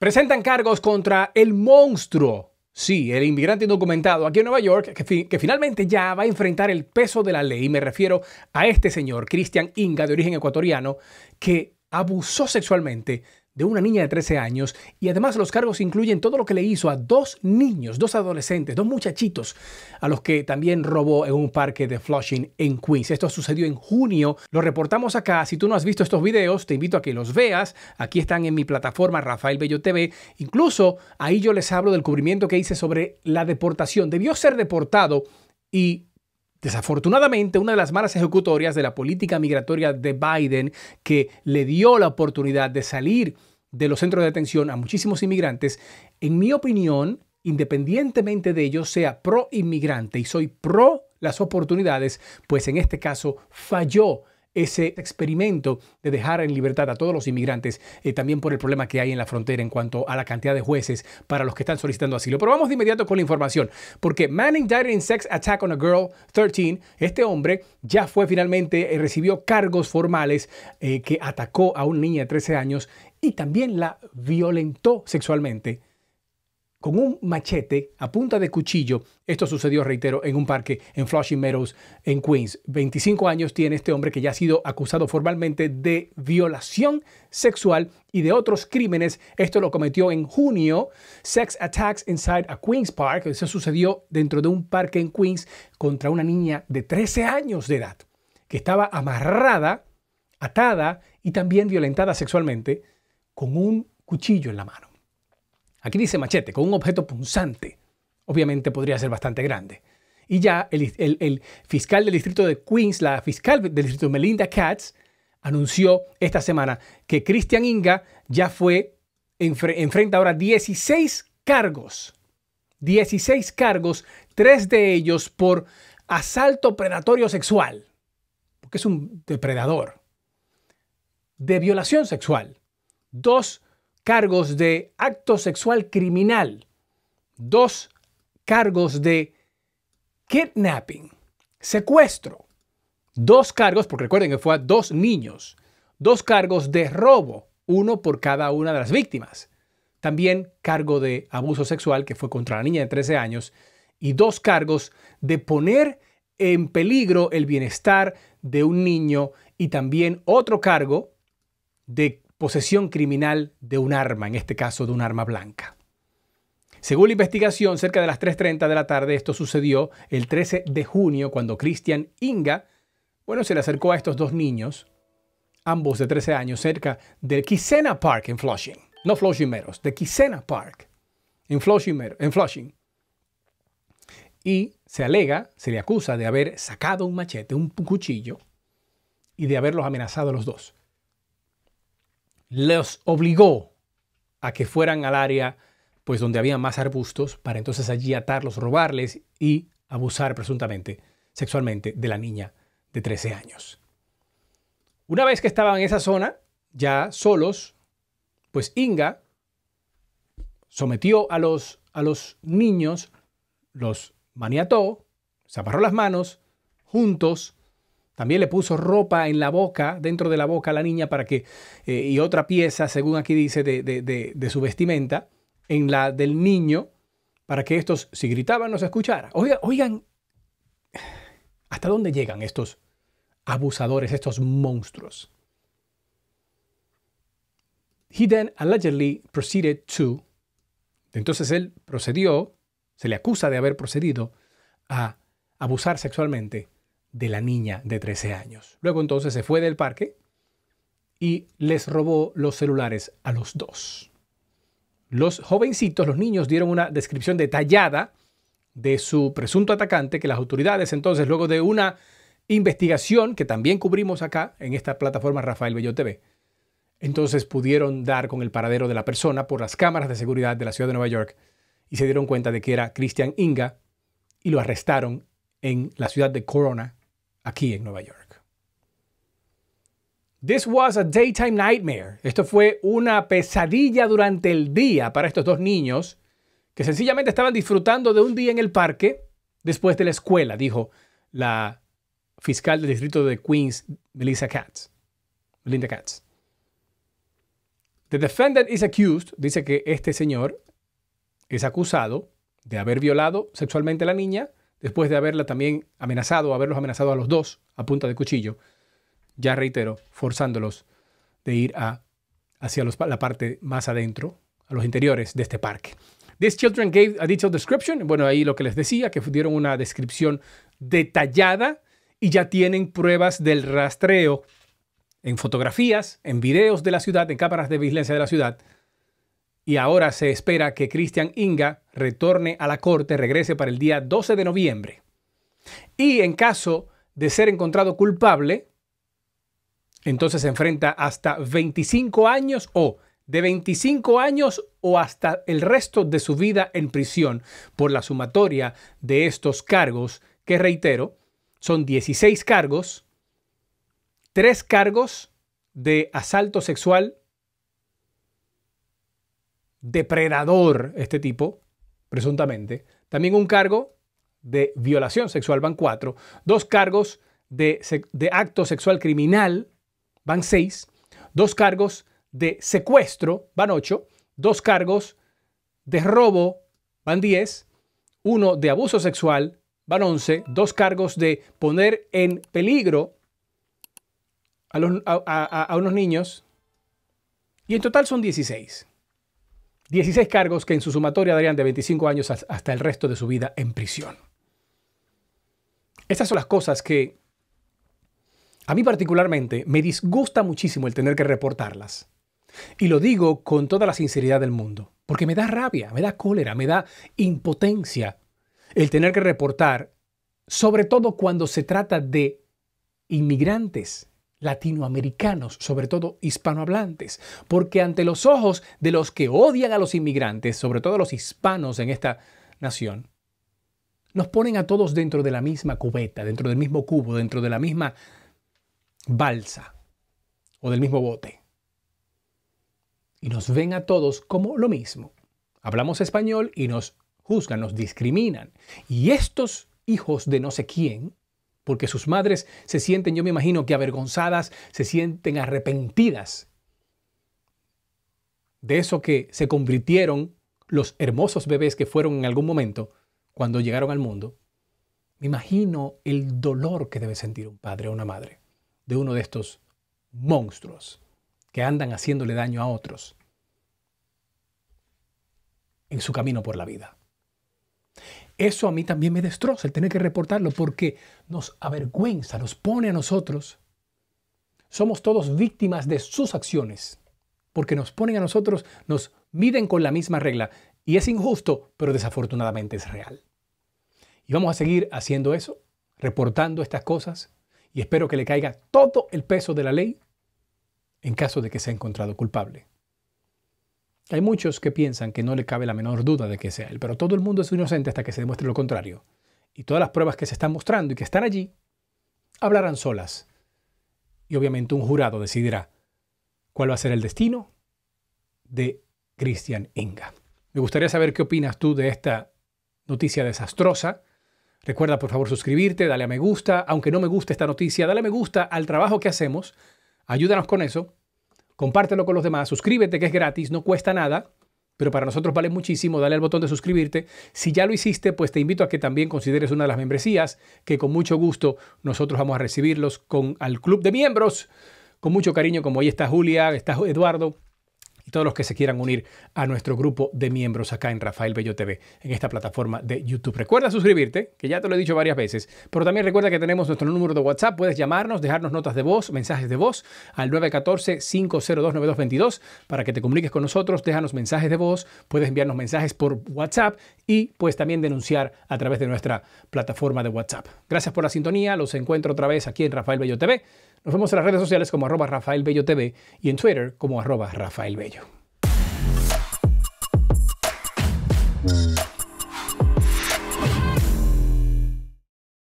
Presentan cargos contra el monstruo. Sí, el inmigrante indocumentado aquí en Nueva York, que, finalmente ya va a enfrentar el peso de la ley. Y Me refiero a este señor, Cristian Inga, de origen ecuatoriano, que abusó sexualmente de una niña de 13 años y además los cargos incluyen todo lo que le hizo a dos niños, dos adolescentes, dos muchachitos a los que también robó en un parque de Flushing en Queens. Esto sucedió en junio, lo reportamos acá. Si tú no has visto estos videos, te invito a que los veas. Aquí están en mi plataforma Rafael Bello TV. Incluso ahí yo les hablo del cubrimiento que hice sobre la deportación. Debió ser deportado y Desafortunadamente, una de las malas ejecutorias de la política migratoria de Biden, que le dio la oportunidad de salir de los centros de atención a muchísimos inmigrantes, en mi opinión, independientemente de ello, sea pro inmigrante y soy pro las oportunidades, pues en este caso falló ese experimento de dejar en libertad a todos los inmigrantes, eh, también por el problema que hay en la frontera en cuanto a la cantidad de jueces para los que están solicitando asilo. Pero vamos de inmediato con la información, porque Manning Died in Sex Attack on a Girl 13, este hombre ya fue finalmente, eh, recibió cargos formales eh, que atacó a una niña de 13 años y también la violentó sexualmente con un machete a punta de cuchillo. Esto sucedió, reitero, en un parque en Flushing Meadows, en Queens. 25 años tiene este hombre que ya ha sido acusado formalmente de violación sexual y de otros crímenes. Esto lo cometió en junio. Sex attacks inside a Queens Park. Eso sucedió dentro de un parque en Queens contra una niña de 13 años de edad que estaba amarrada, atada y también violentada sexualmente con un cuchillo en la mano. Aquí dice machete, con un objeto punzante. Obviamente podría ser bastante grande. Y ya el, fiscal del distrito de Queens, la fiscal del distrito Melinda Katz, anunció esta semana que Christian Inga ya fue, enfrenta ahora 16 cargos. 16 cargos, tres de ellos por asalto predatorio sexual, porque es un depredador, de violación sexual, dos cargos de acto sexual criminal, dos cargos de kidnapping, secuestro, dos cargos, porque recuerden que fue a dos niños, dos cargos de robo, uno por cada una de las víctimas. También cargo de abuso sexual, que fue contra la niña de 13 años, y dos cargos de poner en peligro el bienestar de un niño y también otro cargo de posesión criminal de un arma, en este caso de un arma blanca. Según la investigación, cerca de las 3.30 de la tarde esto sucedió el 13 de junio cuando Christian Inga, bueno, se le acercó a estos dos niños, ambos de 13 años, cerca del Kisena Park en Flushing. No Flushing Meros, de Kisena Park, en Flushing, en Flushing. Y se alega, se le acusa de haber sacado un machete, un cuchillo, y de haberlos amenazado a los dos los obligó a que fueran al área pues donde había más arbustos para entonces allí atarlos, robarles y abusar presuntamente sexualmente de la niña de 13 años. Una vez que estaban en esa zona, ya solos, pues Inga sometió a los, a los niños, los maniató, se amarró las manos, juntos, también le puso ropa en la boca, dentro de la boca a la niña para que, eh, y otra pieza, según aquí dice, de, su vestimenta, en la del niño, para que estos, si gritaban, se escuchara. Oigan, oigan, ¿hasta dónde llegan estos abusadores, estos monstruos? He then allegedly proceeded to, entonces él procedió, se le acusa de haber procedido a abusar sexualmente de la niña de 13 años. Luego entonces se fue del parque y les robó los celulares a los dos. Los jovencitos, los niños, dieron una descripción detallada de su presunto atacante que las autoridades entonces, luego de una investigación que también cubrimos acá en esta plataforma Rafael Bello TV, entonces pudieron dar con el paradero de la persona por las cámaras de seguridad de la ciudad de Nueva York y se dieron cuenta de que era Christian Inga y lo arrestaron en la ciudad de Corona, aquí en Nueva York. This was a daytime nightmare. Esto fue una pesadilla durante el día para estos dos niños que sencillamente estaban disfrutando de un día en el parque después de la escuela, dijo la fiscal del distrito de Queens, Melissa Katz. Melinda Katz. The defendant is accused, dice que este señor es acusado de haber violado sexualmente a la niña, después de haberla también amenazado, haberlos amenazado a los dos a punta de cuchillo, ya reitero, forzándolos de ir hacia la parte más adentro, a los interiores de este parque. These children gave a detailed description. Bueno, ahí lo que les decía, que dieron una descripción detallada y ya tienen pruebas del rastreo en fotografías, en videos de la ciudad, en cámaras de vigilancia de la ciudad, y ahora se espera que Christian Inga retorne a la corte, regrese para el día 12 de noviembre. Y en caso de ser encontrado culpable, entonces se enfrenta hasta 25 años o de 25 años o hasta el resto de su vida en prisión por la sumatoria de estos cargos, que reitero, son 16 cargos, 3 cargos de asalto sexual depredador este tipo, presuntamente. También un cargo de violación sexual van cuatro. Dos cargos de, acto sexual criminal van seis. Dos cargos de secuestro van ocho. Dos cargos de robo van diez. Uno de abuso sexual van once dos cargos de poner en peligro a, a, unos niños, y en total son 16. 16 cargos que en su sumatoria darían de 25 años hasta el resto de su vida en prisión. Estas son las cosas que a mí particularmente me disgusta muchísimo el tener que reportarlas. Y lo digo con toda la sinceridad del mundo, porque me da rabia, me da cólera, me da impotencia el tener que reportar, sobre todo cuando se trata de inmigrantes, latinoamericanos, sobre todo hispanohablantes, porque ante los ojos de los que odian a los inmigrantes, sobre todo los hispanos en esta nación, nos ponen a todos dentro de la misma cubeta, dentro del mismo cubo, dentro de la misma balsa o del mismo bote. Y nos ven a todos como lo mismo. Hablamos español y nos juzgan, nos discriminan. Y estos hijos de no sé quién porque sus madres se sienten, yo me imagino, que avergonzadas, se sienten arrepentidas de eso que se convirtieron los hermosos bebés que fueron en algún momento cuando llegaron al mundo. Me imagino el dolor que debe sentir un padre o una madre de uno de estos monstruos que andan haciéndole daño a otros en su camino por la vida. Eso a mí también me destroza el tener que reportarlo porque nos avergüenza, nos pone a nosotros. Somos todos víctimas de sus acciones porque nos ponen a nosotros, nos miden con la misma regla y es injusto, pero desafortunadamente es real. Y vamos a seguir haciendo eso, reportando estas cosas y espero que le caiga todo el peso de la ley en caso de que sea encontrado culpable. Hay muchos que piensan que no le cabe la menor duda de que sea él, pero todo el mundo es inocente hasta que se demuestre lo contrario. Y todas las pruebas que se están mostrando y que están allí hablarán solas. Y obviamente un jurado decidirá cuál va a ser el destino de Christian Inga. Me gustaría saber qué opinas tú de esta noticia desastrosa. Recuerda por favor suscribirte, dale a me gusta, aunque no me guste esta noticia, dale a me gusta al trabajo que hacemos, ayúdanos con eso compártelo con los demás, suscríbete que es gratis, no cuesta nada, pero para nosotros vale muchísimo, dale al botón de suscribirte. Si ya lo hiciste, pues te invito a que también consideres una de las membresías, que con mucho gusto nosotros vamos a recibirlos con al club de miembros, con mucho cariño, como ahí está Julia, está Eduardo, todos los que se quieran unir a nuestro grupo de miembros acá en Rafael Bello TV, en esta plataforma de YouTube. Recuerda suscribirte, que ya te lo he dicho varias veces, pero también recuerda que tenemos nuestro número de WhatsApp, puedes llamarnos, dejarnos notas de voz, mensajes de voz al 914-502-9222 para que te comuniques con nosotros, déjanos mensajes de voz, puedes enviarnos mensajes por WhatsApp y pues también denunciar a través de nuestra plataforma de WhatsApp. Gracias por la sintonía, los encuentro otra vez aquí en Rafael Bello TV. Nos vemos en las redes sociales como arroba Rafael Bello TV y en Twitter como arroba Rafael Bello.